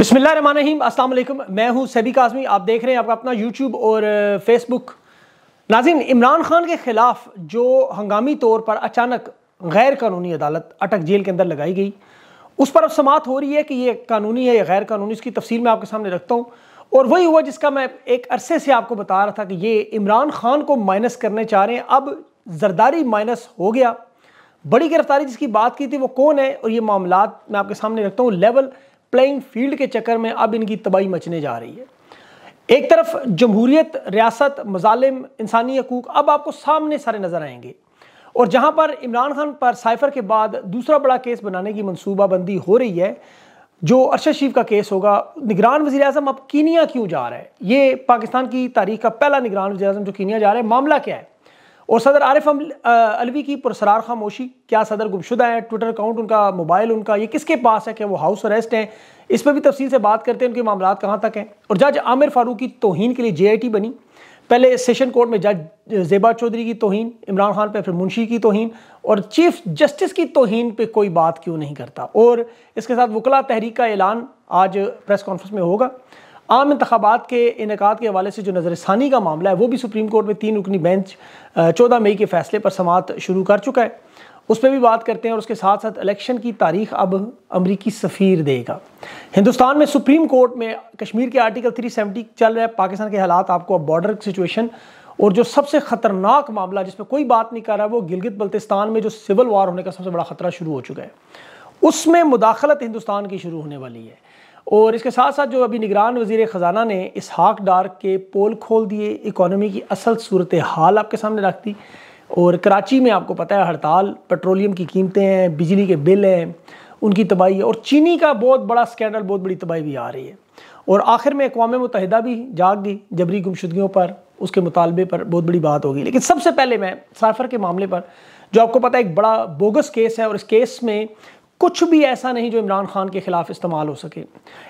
बिस्मिल्लाम असल मैं हूँ सैबिक काजमी आप देख रहे हैं आपका अपना यूट्यूब और फेसबुक नाजिन इमरान खान के ख़िलाफ़ जो हंगामी तौर पर अचानक गैर कानूनी अदालत अटक जेल के अंदर लगाई गई उस पर अब समात हो रही है कि ये कानूनी है या गैर कानूनी इसकी तफसील मैं आपके सामने रखता हूँ और वही हुआ जिसका मैं एक अरसे से आपको बता रहा था कि ये इमरान खान को माइनस करने चाह रहे हैं अब जरदारी माइनस हो गया बड़ी गिरफ्तारी जिसकी बात की थी वो कौन है और ये मामला मैं आपके सामने रखता हूँ लेवल प्लेइंग फील्ड के चक्कर में अब इनकी तबाही मचने जा रही है एक तरफ जमहूरीत रियासत मजालिम इंसानी हकूक अब आपको सामने सारे नज़र आएंगे और जहाँ पर इमरान खान पर साइफर के बाद दूसरा बड़ा केस बनाने की मनसूबाबंदी हो रही है जो अरशद शरीफ का केस होगा निगरान वजी अजम अब कीनिया क्यों जा रहा है ये पाकिस्तान की तारीख का पहला निगरान वजी अजम जो कीनिया जा रहा है मामला क्या है और सदर आरिफ अलवी की पुरसरार खामोशी क्या सदर गुमशुदा है ट्विटर अकाउंट उनका मोबाइल उनका ये किसके पास है कि वो हाउस अरेस्ट हैं इस पर भी तफसील से बात करते हैं उनके मामला कहाँ तक हैं और जज आमिर फारूक की तोहन के लिए जे आई टी बनी पहले सेशन कोर्ट में जज जेबा चौधरी की तोहन इमरान खान पर फिर मुंशी की तोहन और चीफ जस्टिस की तोहन पर कोई बात क्यों नहीं करता और इसके साथ वकला तहरीक का ऐलान आज प्रेस कॉन्फ्रेंस में होगा आम इंतबात के इनका के हवाले से जो नज़रसानी का मामला है वो भी सुप्रीम कोर्ट में तीन रुकनी बेंच चौदह मई के फैसले पर समात शुरू कर चुका है उस पर भी बात करते हैं और उसके साथ साथ इलेक्शन की तारीख अब अमरीकी सफ़ीर देगा हिंदुस्तान में सुप्रीम कोर्ट में कश्मीर के आर्टिकल थ्री सेवेंटी चल रहा है पाकिस्तान के हालात आपको अब बॉर्डर सिचुएशन और जो सबसे ख़तरनाक मामला जिसमें कोई बात नहीं कर रहा है वो गिलगित बल्तिस्तान में जो सिविल वार होने का सबसे बड़ा ख़तरा शुरू हो चुका है उसमें मुदाखलत हिंदुस्तान की शुरू होने वाली है और इसके साथ साथ जो अभी निगरान वजीर ख़जाना ने इस हाक डार के पोल खोल दिए इकॉनमी की असल सूरत हाल आपके सामने रख दी और कराची में आपको पता है हड़ताल पेट्रोलियम की कीमतें हैं बिजली के बिल हैं उनकी तबाही है और चीनी का बहुत बड़ा स्कैंडल बहुत बड़ी तबाही भी आ रही है और आखिर में अकवा मुतहदा भी जाग गई जबरी गुमशुदगियों पर उसके मुतालबे पर बहुत बड़ी बात होगी लेकिन सबसे पहले मैं साफर के मामले पर जो आपको पता है एक बड़ा बोगस केस है और इस केस में कुछ भी ऐसा नहीं जो इमरान खान के खिलाफ इस्तेमाल हो सके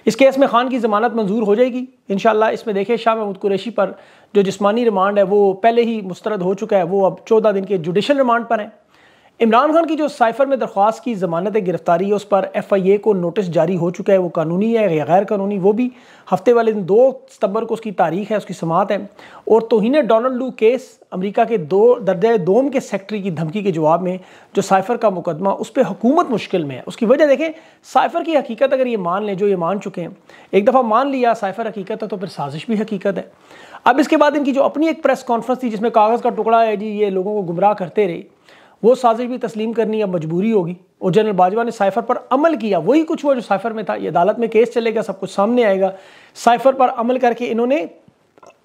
इस केस में खान की ज़मानत मंजूर हो जाएगी इन इसमें देखे शाह महमूद कुरैशी पर जो जिस्मानी रिमांड है वो पहले ही मुस्रद हो चुका है वो अब चौदह दिन के जुडिशल रिमांड पर है इमरान खान की जो साइफर में दरख्वास की जमानत गिरफ्तारी है उस पर एफ आई ए को नोटिस जारी हो चुका है वो कानूनी है या गैर कानूनी वो भी हफ्ते वाले दिन दो सितंबर को उसकी तारीख है उसकी समात है और तोहन डोनल्ड लू केस अमेरिका के दो दर्ज दोम के सेक्रेटरी की धमकी के जवाब में जो साइफर का मुकदमा उस पर हुकूमत मुश्किल में है उसकी वजह देखें साइफर की हकीकत अगर ये मान लें जो ये मान चुके हैं एक दफ़ा मान लिया साइफर हकीकत है तो फिर साजिश भी हकीकत है अब इसके बाद इनकी जो अपनी एक प्रेस कॉन्फ्रेंस थी जिसमें कागज़ का टुकड़ा है जी ये लोगों को गुमराह करते रहे वो साजिश भी तस्लीम करनी अब मजबूरी होगी और जनरल बाजवा ने साइफर पर अमल किया वही कुछ हुआ जो साइफर में था ये अदालत में केस चलेगा सब कुछ सामने आएगा साइफर पर अमल करके इन्होंने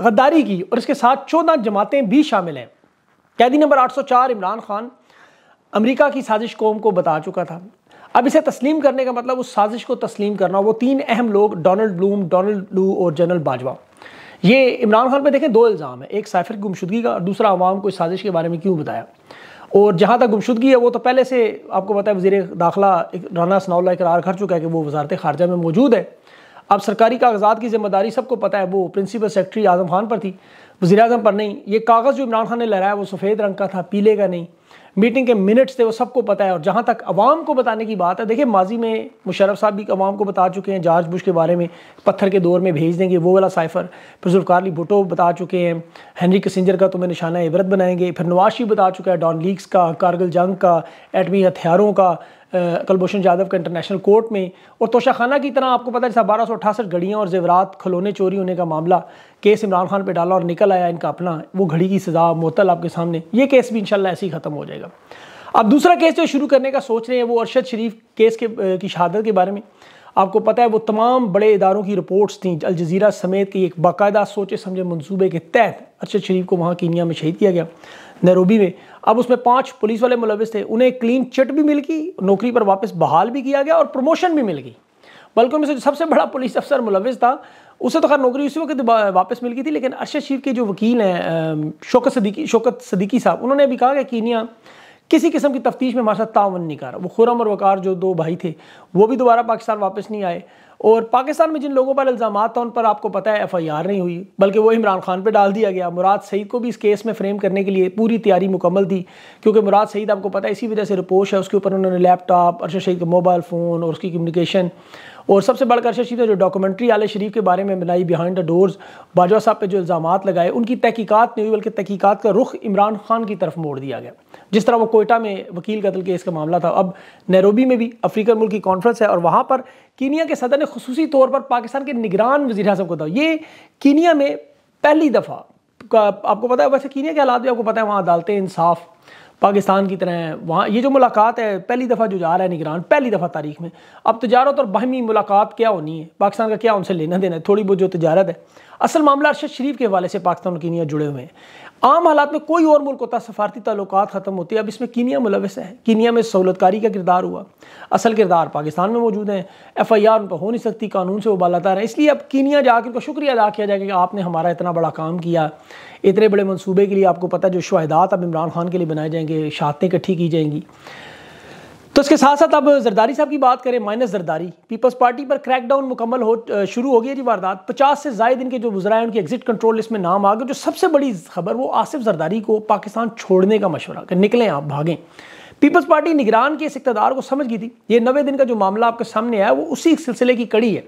गद्दारी की और इसके साथ चौदह जमातें भी शामिल हैं कैदी नंबर 804 इमरान खान अमेरिका की साजिश कौम को बता चुका था अब इसे तस्लीम करने का मतलब उस साजिश को तस्लीम करना वो तीन अहम लोग डोनल्ड ब्लूम डोनल्ड लू और जनरल बाजवा ये इमरान खान पर देखें दो इल्ज़ाम है एक साइफर की गुमशुदगी का और दूसरा आवाम को इस साजिश के बारे में क्यों बताया और जहाँ तक गुमशुदगी है वो तो पहले से आपको पता है वजी दाखिला राना सनाउल इकरार कर चुका है कि वो वजारत खारजा में मौजूद है अब सरकारी कागजात की जिम्मेदारी सबको पता है वो प्रिंसिपल सेक्रेटरी आजम खान पर थी वजी अजम पर नहीं ये कागज़ जो इमरान खान ने लहराया वो सफ़ेद रंग का था पीले का नहीं मीटिंग के मिनट्स थे वो सबको पता है और जहाँ तक अवाम को बताने की बात है देखिए माजी में मुशरफ साहब भी अवाम को बता चुके हैं जार्ज बुश के बारे में पत्थर के दौर में भेज देंगे वो वाला साइफर फिर जुल्फकारली भुटो बता चुके हैं हैनरी कसेंजर का तुम्हें तो निशाना इबरत बनाएंगे फिर नवाशी बता चुका है डॉन लीगस का कारगिल जंग का एटमी हथियारों का कलभूषण यादव का इंटरनेशनल कोर्ट में और तोशाखाना की तरह आपको पता है जैसा बारह सौ अठासठ घड़ियाँ और जेवरात खलोने चोरी होने का मामला केस इमरान खान पर डाला और निकल आया इनका अपना वो घड़ी की सज़ा मोतल आपके सामने ये केस भी इनशाला ऐसे ही ख़त्म हो जाएगा अब दूसरा केस जो शुरू करने का सोच रहे हैं वो अरशद शरीफ केस के की शहादत के बारे में आपको पता है वो तमाम बड़े इदारों की रिपोर्ट्स थी अल जजीरा समेत की एक बाकायदा सोचे समझे मनसूबे के तहत अरशद शरीफ को वहाँ कीनिया में शहीद किया गया नैरोबी में अब उसमें पांच पुलिस वाले मुलविस थे उन्हें क्लीन चिट भी मिल गई नौकरी पर वापस बहाल भी किया गया और प्रमोशन भी मिल गई बल्कि उनमें से सबसे बड़ा पुलिस अफसर मुलविस था उसे तो खैर नौकरी उसी वक्त वापस मिल गई थी लेकिन अरशद शरीफ के जो वकील हैं शौकत सदीकी शौकत सदीकी साहब उन्होंने भी कहा कि कीनिया किसी किस्म की तफ्तीश में हमारे साथ तावन नहीं करा वो खुरम और वकार जो दो भाई थे वो भी दोबारा पाकिस्तान वापस नहीं आए और पाकिस्तान में जिन लोगों पर इल्ज़ाम था उन पर आपको पता है एफ़ आई आर नहीं हुई बल्कि वो इमरान खान पर डाल दिया गया मुराद सईद को भी इस केस में फ्रेम करने के लिए पूरी तैयारी मुकम्मल थी क्योंकि मुराद सईद आपको पता है इसी वजह से रिपोर्ट है उसके ऊपर उन्होंने लैपटॉप अरशद शहीद का मोबाइल फ़ोन और उसकी कम्युनिकेशन और सबसे बड़ा करशशी ने जो डॉक्यूमेंट्री आल शरीफ के बारे में बनाई बिहाइंड द डोर्स बाजवा साहब पे जो इल्ज़ाम लगाए उनकी तहकीकत नहीं हुई बल्कि तहकीकत का रुख इमरान खान की तरफ मोड़ दिया गया जिस तरह वो कोयटा में वकील कतल केस का मामला था अब नैरोबी में भी अफ्रीकन मुल्क की कॉन्फ्रेंस है और वहाँ पर कीनिया के सदर ने खसूसी तौर पर पाकिस्तान के निगरान वजी अजम को था ये कीनिया में पहली दफ़ा आपको पता है वैसे कीनिया के हालात भी आपको पता है वहाँ अदालतें इंसाफ़ पाकिस्तान की तरह है वहाँ ये जो मुलाकात है पहली दफ़ा जो जा रहा है निगरान पहली दफ़ा तारीख में अब तजारत और बाहमी मुलाकात क्या होनी है पाकिस्तान का क्या उनसे लेना देना है थोड़ी बहुत जो तजारत है असल मामला अरशद शरीफ के हवाले से पाकिस्तान की नियत जुड़े हुए हैं आम हालात में कोई और मुल्क होता सफारती तल्लक ख़त्म होते अब इसमें कीनिया मुलवस है कीनिया में सहूलतकारी का किरदार हुआ असल किरदार पाकिस्तान में मौजूद हैं एफ आई आर उन पर हो नहीं सकती कानून से उबालता बालातार है इसलिए अब कीनिया जाकर उनका शुक्रिया अदा किया जाएगा कि आपने हमारा इतना बड़ा काम किया इतने बड़े मनसूबे के लिए आपको पता है जो शहदात अब इमरान खान के लिए बनाए जाएंगे शहादतें इकट्ठी की जाएंगी तो इसके साथ साथ अब जरदारी साहब की बात करें माइनस जरदारी पीपल्स पार्टी पर क्रैकडाउन मुकम्मल हो शुरू हो गई है जी वारदात पचास से जायद के जो गुजरा है उनकी एग्जिट कंट्रोल लिस्ट में नाम आ गए जो सबसे बड़ी खबर वो आसिफ जरदारी को पाकिस्तान छोड़ने का मशवरा कर निकलें आप भागें पीपल्स पार्टी निगरान के इस इकतदार को समझ गई थी ये नवे दिन का जो मामला आपके सामने आया वो उसी सिलसिले की कड़ी है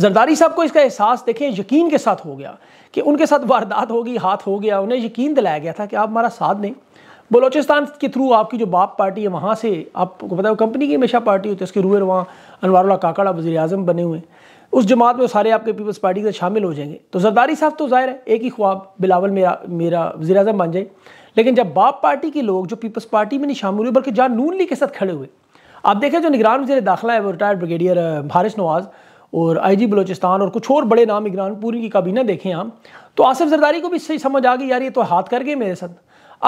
जरदारी साहब को इसका एहसास देखें यकीन के साथ हो गया कि उनके साथ वारदात होगी हाथ हो गया उन्हें यकीन दिलाया गया था कि आप हमारा साथ दें बलोचिस्तान के थ्रू आपकी जो बाप पार्टी है वहाँ से आपको पता है कंपनी की हमेशा पार्टी होती है उसके रूएर वहाँ अनवारुल्ला काकड़ा वजी अजम बने हुए उस जमात में सारे आपके पीपल्स पार्टी के शामिल हो जाएंगे तो जरदारी साहब तो जाहिर है एक ही ख्वाब बिलावल मेरा मेरा वजी अजम बन जाए लेकिन जब बाप पार्टी के लोग जो पीपल्स पार्टी में नहीं शामिल हुए बल्कि जान नून ली के साथ खड़े हुए आप देखें जो निगरान वजी दाखिला है वो रिटायर्ड ब्रिगेडियर हारिस नवाज़ और आईजी बलोचिस्तान और कुछ और बड़े नाम निगरान पूरी की काबीना देखें आप तो आसिफ जरदारी को भी सही समझ आ गई यार ये तो हाथ कर गए मेरे साथ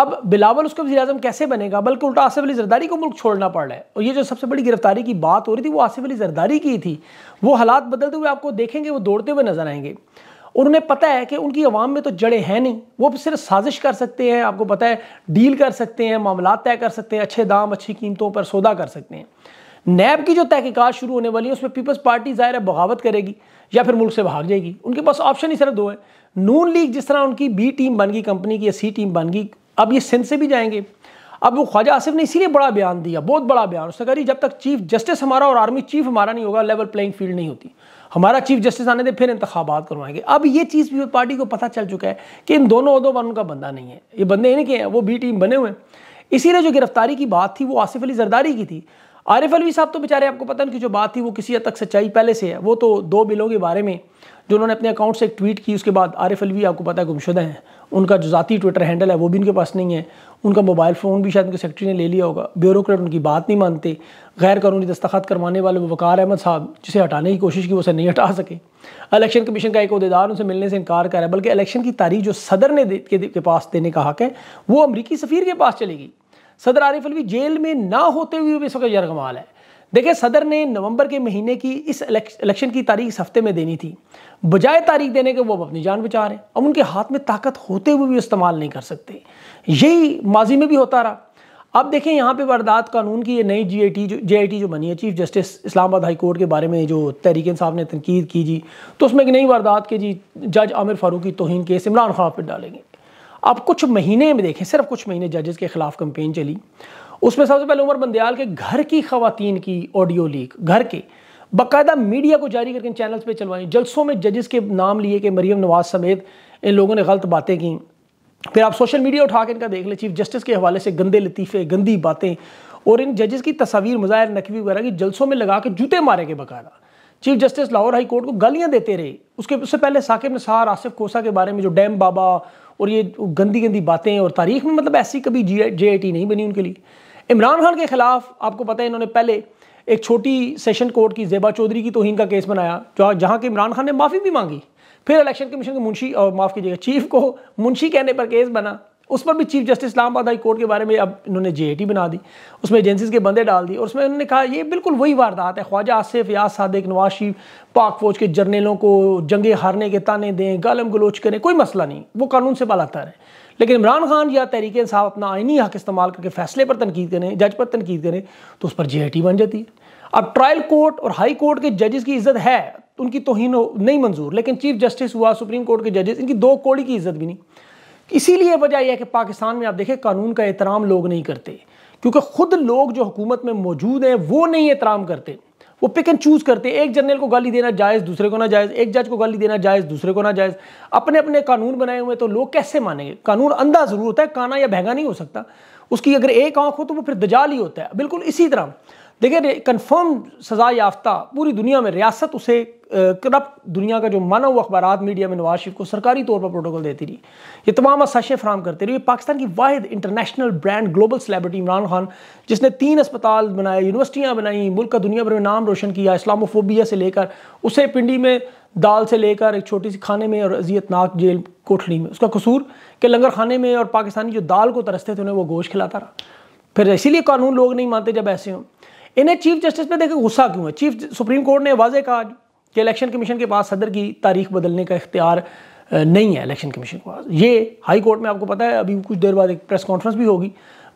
अब बिलावल उसका वजी अजम कैसे बनेगा बल्कि उल्टा आसिफ अली जरदारी को मुल्क छोड़ना पड़ रहा है और ये जो सबसे बड़ी गिरफ्तारी की बात हो रही थी वो आसिफ अली जरदारी की थी वो हालात बदलते हुए आपको देखेंगे वो दौड़ते हुए नजर आएंगे और उन्हें पता है कि उनकी आवाम में तो जड़े हैं नहीं वो सिर्फ साजिश कर सकते हैं आपको पता है डील कर सकते हैं मामला तय कर सकते हैं अच्छे दाम अच्छी कीमतों पर सौदा कर सकते हैं नैब की जो तहकीकत शुरू होने वाली है उसमें पीपल्स पार्टी ज़ाहिर है बगावत करेगी या फिर मुल्क से भाग जाएगी उनके पास ऑप्शन ही सिर्फ दो है नून लीग जिस तरह उनकी बी टीम बन गई कंपनी की या सी टीम बन गई अब ये सिंध से भी जाएंगे अब वो ख्वाजा आसिफ ने इसीलिए बड़ा बयान दिया बहुत बड़ा बयान उसने कहा जब तक चीफ जस्टिस हमारा और आर्मी चीफ हमारा नहीं होगा लेवल प्लेइंग फील्ड नहीं होती हमारा चीफ जस्टिस आने दे फिर इंतबात करवाएंगे अब ये चीज़ भी पार्टी को पता चल चुका है कि इन दोनों उहदों पर उनका बंदा नहीं है ये बंदे इनके हैं वो बी टीम बने हुए हैं इसीलिए जो गिरफ्तारी की बात थी वो आसिफ अली जरदारी की थी आरिफ अलवी साहब तो बेचारे आपको पता नहीं उनकी जो बात थी वो किसी हद तक सच्चाई पहले से है वो तो दो बिलों के बारे में जो उन्होंने अपने अकाउंट से एक ट्वीट की उसके बाद आरिफ अलवी आपको पता है गुमशुदा हैं उनका जो ज़ाती ट्विटर हैंडल है वो भी उनके पास नहीं है उनका मोबाइल फ़ोन भी शायद उनके सेक्रेटरी ने ले लिया होगा ब्यूरोक्रेट उनकी बात नहीं मानते गैर कानूनी दस्तखत करवाने वाले वकार अहमद साहब जिसे हटाने की कोशिश की वो उसे नहीं हटा सके इलेक्शन कमीशन का एक अहदेदार उनसे मिलने से इनकार कर रहा है बल्कि इलेक्शन की तारीख जो सदर ने के, के पास देने का हक है वो अमरीकी सफ़ीर के पास चलेगी सदर आरिफ अलवी जेल में ना होते हुए भी इस वक्त यरगमाल है देखिए सदर ने नवंबर के महीने की इस इलेक्शन की तारीख इस हफ्ते में देनी थी बजाय तारीख देने के वो अब अपनी जान बचा रहे हैं अब उनके हाथ में ताकत होते हुए भी इस्तेमाल नहीं कर सकते यही माजी में भी होता रहा अब देखें यहाँ पे वारदात कानून की ये नई जी आई टी जो जे आई टी जो बनी है chief justice Islamabad high court के बारे में जो तहरीक साहब ने तनकीद की जी तो उसमें एक नई वारदात के जी जज आमिर फारूक की तोहन केस इमरान खान पर डालेंगे आप कुछ महीने में देखें सिर्फ कुछ महीने जजेस के खिलाफ कंपेन चली उसमें सबसे पहले उमर बंदयाल के घर की खातन की ऑडियो लीक घर के बाकायदा मीडिया को जारी करके चैनल्स पर चलवाई जलसों में जजेस के नाम लिए कि मरीम नवाज समेत इन लोगों ने गलत बातें की फिर आप सोशल मीडिया उठा के इनका देख लें चीफ जस्टिस के हवाले से गंदे लतीफ़े गंदी बातें और इन जजेस की तस्वीर मुजाहिर नकवी वगैरह की जलसों में लगा के जूते मारे के बकायदा chief justice Lahore high court को गालियां देते रहे उसके उससे पहले साकिब निसार आसिफ कोसा के बारे में जो डैम बाबा और ये गंदी गंदी बातें और तारीख में मतलब ऐसी कभी जी जे नहीं बनी उनके लिए इमरान खान के ख़िलाफ़ आपको पता है इन्होंने पहले एक छोटी सेशन कोर्ट की जेबा चौधरी की तोहन का केस बनाया जहाँ जहाँ के इमरान खान ने माफ़ी भी मांगी फिर इलेक्शन कमीशन के मुंशी और माफ़ कीजिएगा चीफ को मुंशी कहने पर केस बना उस पर भी chief justice Islamabad high court के बारे में अब इन्होंने जे बना दी उसमें एजेंसीज के बंदे डाल दिए और उसमें उन्होंने कहा ये बिल्कुल वही वारदात है ख्वाजा आसिफ या सादिक नवाज शरीफ पाक फौज के जर्नलों को जंगे हारने के ताने दें गालम गलोच करें कोई मसला नहीं वो कानून से बालातर है लेकिन इमरान खान या तहरीक साहब अपना आइनी हक इस्तेमाल करके फैसले पर तनकीद करें जज पर तनकीद करें तो उस पर जे बन जाती है अब ट्रायल कोर्ट और हाई कोर्ट के जजेस की इज्जत है उनकी तोहिन नहीं मंजूर लेकिन चीफ जस्टिस हुआ सुप्रीम कोर्ट के जजेस इनकी दो कोड़ी की इज्जत भी नहीं इसीलिए वजह यह है कि पाकिस्तान में आप देखें कानून का एहतराम लोग नहीं करते क्योंकि खुद लोग जो हुकूमत में मौजूद हैं वो नहीं एहतराम करते वो पिक एंड चूज करते एक जनरल को गाली देना जायज़ दूसरे को ना जायज़ एक जज को गाली देना जायज़ दूसरे को ना जायज़ अपने अपने कानून बनाए हुए तो लोग कैसे मानेंगे कानून अंधा ज़रूर होता है काना या बहंगा नहीं हो सकता उसकी अगर एक आंख हो तो वो फिर दजाल ही होता है बिल्कुल इसी तरह देखिए कन्फर्म सज़ा याफ्ता पूरी दुनिया में रियासत उसे करप्ट दुनिया का जो माना हुआ अखबार मीडिया में नवाज शरीफ को सरकारी तौर पर प्रोटोकॉल देती रही ये तमाम असाशें फ्राहम करते रही पाकिस्तान की वाद international brand global celebrity Imran Khan जिसने तीन अस्पताल बनाए यूनिवर्सिटियाँ बनाई मुल्क का दुनिया भर में नाम रोशन किया इस्लामोफोबिया से लेकर उसे पिंडी में दाल से लेकर एक छोटी सी खाने में और अजियतनाक जेल कोठली में उसका कसूर के लंगर खाने में और पाकिस्तानी जो दाल को तरसते थे उन्हें वो गोश्त खिलाता रहा फिर इसीलिए कानून लोग नहीं मानते जब ऐसे हों इन्हें चीफ जस्टिस पे देखिए गुस्सा क्यों है चीफ सुप्रीम कोर्ट ने वाजे कहा कि इलेक्शन कमीशन के पास सदर की तारीख बदलने का इख्तियार नहीं है इलेक्शन कमीशन के पास ये हाई कोर्ट में आपको पता है अभी कुछ देर बाद एक प्रेस कॉन्फ्रेंस भी होगी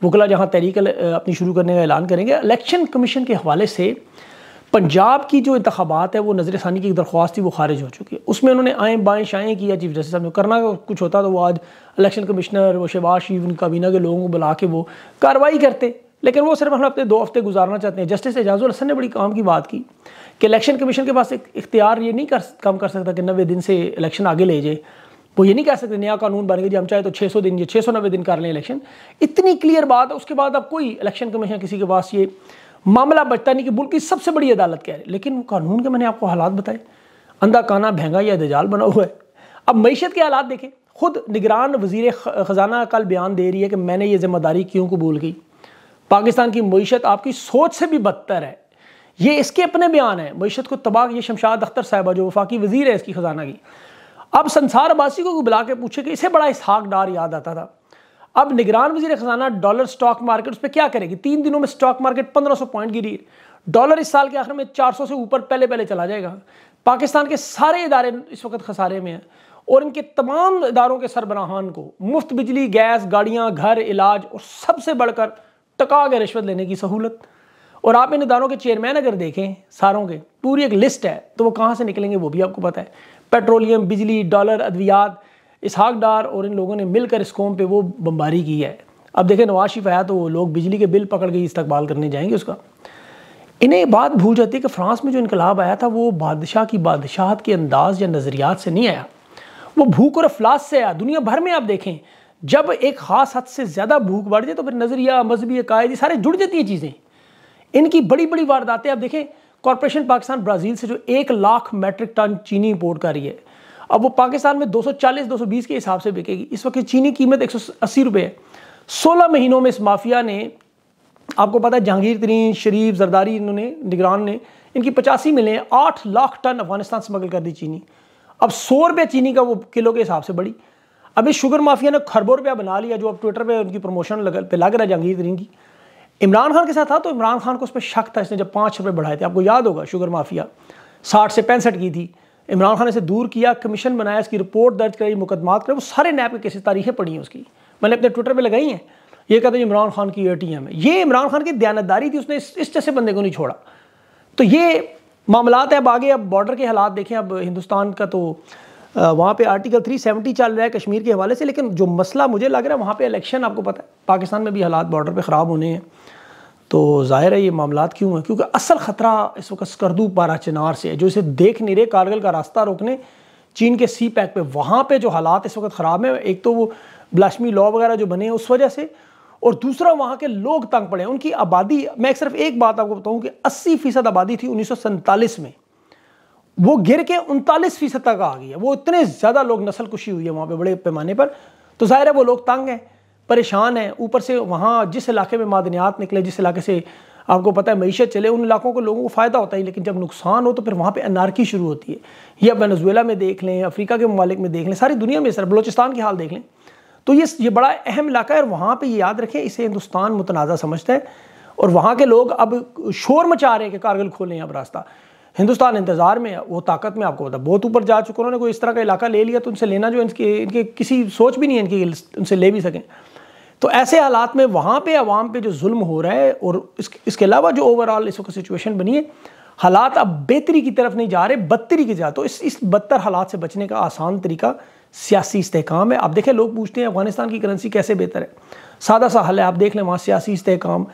वकला जहाँ तहरीक अपनी शुरू करने का ऐलान करेंगे इलेक्शन कमीशन के हवाले से पंजाब की जो इंतबात है वो नज़र ثانی की दरख्वास्त थी वो खारिज हो चुकी है उसमें उन्होंने आएँ बाएँ शाएँ किया चीफ जस्टिस साहब ने करना कुछ होता तो वो आज इलेक्शन कमिश्नर व शहबाज शरीफ उन काबीना के लोगों को बुला के वो कार्रवाई करते लेकिन वो सिर्फ हम अपने दो हफ्ते गुजारना चाहते हैं जस्टिस एजाजुल हसन ने बड़ी काम की बात की कि इलेक्शन कमीशन के पास एक इख्तियार ये नहीं कर कम कर सकता कि नबे दिन से इलेक्शन आगे ले जाए वो ये नहीं कह सकते नया कानून बन गया जी हम चाहे तो 600 दिन ये छः सौ नब्बे दिन कर लें इलेक्शन इतनी क्लियर बात है उसके बाद अब कोई इलेक्शन कमीशन किसी के पास ये मामला बचता नहीं कि बुल की सबसे बड़ी अदालत क्या है लेकिन कानून के मैंने आपको हालात बताए अंधा काना भहंगा या दजाल बना हुआ है अब मीशत के हालात देखें खुद निगरान वजीर ख़जाना कल बयान दे रही है कि मैंने ये जिम्मेदारी क्यों कबूल की पाकिस्तान की मीशत आपकी सोच से भी बदतर है ये इसके अपने बयान है मीशत को तबाह ये शमशाद अख्तर साहबा जो वफाकी वजीर है इसकी खजाना की अब संसार को बुला के पूछे कि इसे बड़ा इसहाक डार याद आता था अब निगरान वजीर खजाना डॉलर स्टॉक मार्केट उस पर क्या करेगी तीन दिनों में स्टॉक मार्केट पंद्रह सौ पॉइंट गिरी डॉलर इस साल के आखिर में चार सौ से ऊपर पहले पहले चला जाएगा पाकिस्तान के सारे इदारे इस वक्त खसारे में हैं और इनके तमाम इदारों के सरबराहान को मुफ्त बिजली गैस गाड़ियाँ घर इलाज और सबसे बढ़कर टका गया रिश्वत लेने की सहूलत और आप इन इदारों के चेयरमैन अगर देखें सारों के पूरी एक लिस्ट है तो वो कहाँ से निकलेंगे वो भी आपको पता है पेट्रोलियम बिजली डॉलर अद्वियात इसहाक डार और इन लोगों ने मिलकर इस कौम पर वो बम्बारी की है अब देखें नवाज शिफ आया तो वो लोग बिजली के बिल पकड़ के इस्तकबाल करने जाएंगे उसका इन्हें बात भूल जाती है कि फ्रांस में जो इनकलाब आया था वो बादशाह की बादशाहत के अंदाज या नज़रियात से नहीं आया वो भूख और अफलास से आया दुनिया भर में आप देखें जब एक खास हद से ज़्यादा भूख बढ़ जाए तो फिर नज़रिया मजहबी अकायद सारे जुड़ जाती हैं चीज़ें इनकी बड़ी बड़ी वारदातें आप देखें कॉरपोरेशन पाकिस्तान ब्राज़ील से जो एक लाख मेट्रिक टन चीनी इम्पोर्ट कर रही है अब वो पाकिस्तान में 240 220 के हिसाब से बिकेगी इस वक्त चीनी कीमत एक सौ है सोलह महीनों में इस माफिया ने आपको पता है जहांगीर तरीन शरीफ जरदारी इन्होंने निगरान ने इनकी पचासी मिले आठ लाख टन अफगानिस्तान स्मगल कर दी चीनी अब सौ रुपये चीनी का वो किलो के हिसाब से बढ़ी अब इस शुगर माफिया ने खरबों रुपया बना लिया जो अब ट्विटर पे उनकी प्रमोशन लग पे लग रहा है जहांगीर तरीन की इमरान खान के साथ था तो इमरान खान को उस पर शक था इसने जब पाँच रुपये बढ़ाए थे आपको याद होगा शुगर माफिया साठ से पैंसठ की थी इमरान खान इसे दूर किया कमीशन बनाया इसकी रिपोर्ट दर्ज कराई मुकदमात कराए वो सारे नैप के किसी तारीखें पड़ी हैं उसकी मैंने अपने ट्विटर पर लगाई हैं ये कहते हैं इमरान खान की ए टी एम है ये इमरान खान की दयानतदारी थी उसने इस इस जैसे बंदे को नहीं छोड़ा तो ये मामला है अब आगे अब बॉर्डर के हालात देखें अब हिंदुस्तान का तो वहाँ पे आर्टिकल 370 चल रहा है कश्मीर के हवाले से लेकिन जो मसला मुझे लग रहा है वहाँ पे इलेक्शन आपको पता है पाकिस्तान में भी हालात बॉर्डर पे ख़राब होने हैं तो ज़ाहिर है ये मामला क्यों हैं क्योंकि असल ख़तरा इस वक्त स्कर्दू पारा चिनार से है जो इसे देख नहीं रहे कारगिल का रास्ता रोकने चीन के सी पैक पर वहाँ पर जो हालात इस वक्त ख़राब हैं एक तो वो ब्लाशमी लॉ वगैरह जो बने हैं उस वजह से और दूसरा वहाँ के लोग तंग पड़े हैं उनकी आबादी मैं सिर्फ एक बात आपको बताऊँ कि अस्सी फ़ीसद आबादी थी उन्नीस में वो गिर के उनतालीस फीसद तक आ गई है वो इतने ज़्यादा लोग नस्ल कुशी हुई है वहाँ पे बड़े पैमाने पर तो ज़ाहिर है वो लोग तंग हैं परेशान हैं ऊपर से वहाँ जिस इलाके में मादनियात निकले जिस इलाके से आपको पता है मीशत चले उन इलाकों को लोगों को फ़ायदा होता है लेकिन जब नुकसान हो तो फिर वहाँ पर अनारकी शुरू होती है या वेनजुएला में देख लें अफ्रीका के ममालिक में देख लें सारी दुनिया में सर बलोचिस्तान की हाल देख लें तो ये ये बड़ा अहम इलाका है और वहाँ पर ये याद रखें इसे हिंदुस्तान मुतनाज़ा समझता है और वहाँ के लोग अब शोर मचा रहे हैं कि कारगिल खोलें अब रास्ता हिंदुस्तान इंतज़ार में वो ताकत में आपको बता बहुत ऊपर जा चुके उन्होंने कोई इस तरह का इलाका ले लिया तो उनसे लेना जो इनकी इनके किसी सोच भी नहीं है इनकी उनसे ले भी सकें तो ऐसे हालात में वहाँ पर आवाम पर जो जुल्म हो रहा है और इस, इसके अलावा जो ओवरऑल इस वक्त सिचुएशन बनी है हालात अब बेहतरी की तरफ नहीं जा रहे बदतरी की जा तो इस इस बदतर हालात से बचने का आसान तरीका सियासी इस्तेकाम है आप देखें लोग पूछते हैं अफगानिस्तान की करेंसी कैसे बेहतर है सादा सा हल है आप देख लें वहाँ सियासी इस्तेकाम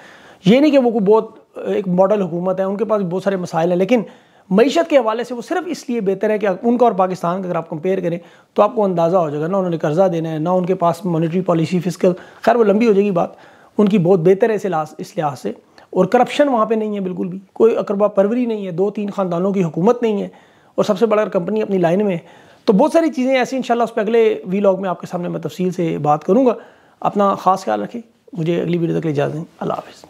ये नहीं कि वो बहुत एक मॉडल हुकूमत है उनके पास बहुत सारे मसाइल हैं लेकिन मीशत के हवाले से वो सिर्फ इसलिए बेहतर है कि उनका और पाकिस्तान का अगर आप कंपेयर करें तो आपको अंदाज़ा हो जाएगा ना उन्होंने कर्जा देना है ना उनके पास मॉनेटरी पॉलिसी फिजिकल खैर वो लंबी हो जाएगी बात उनकी बहुत बेहतर है इस लिहाज इस लिहाज से और करप्शन वहाँ पर नहीं है बिल्कुल भी कोई अकरबा परवरी नहीं है दो तीन ख़ानदानों की हुकूमत नहीं है और सबसे बड़ा कंपनी अपनी लाइन में है तो बहुत सारी चीज़ें ऐसी इन उस पर अगले वी लॉग में आपके सामने मैं तफसील से बात करूँगा अपना ख़ास ख्याल रखें मुझे अगली वीडियो तक ले इजाज़त दें अल्लाह हाफ़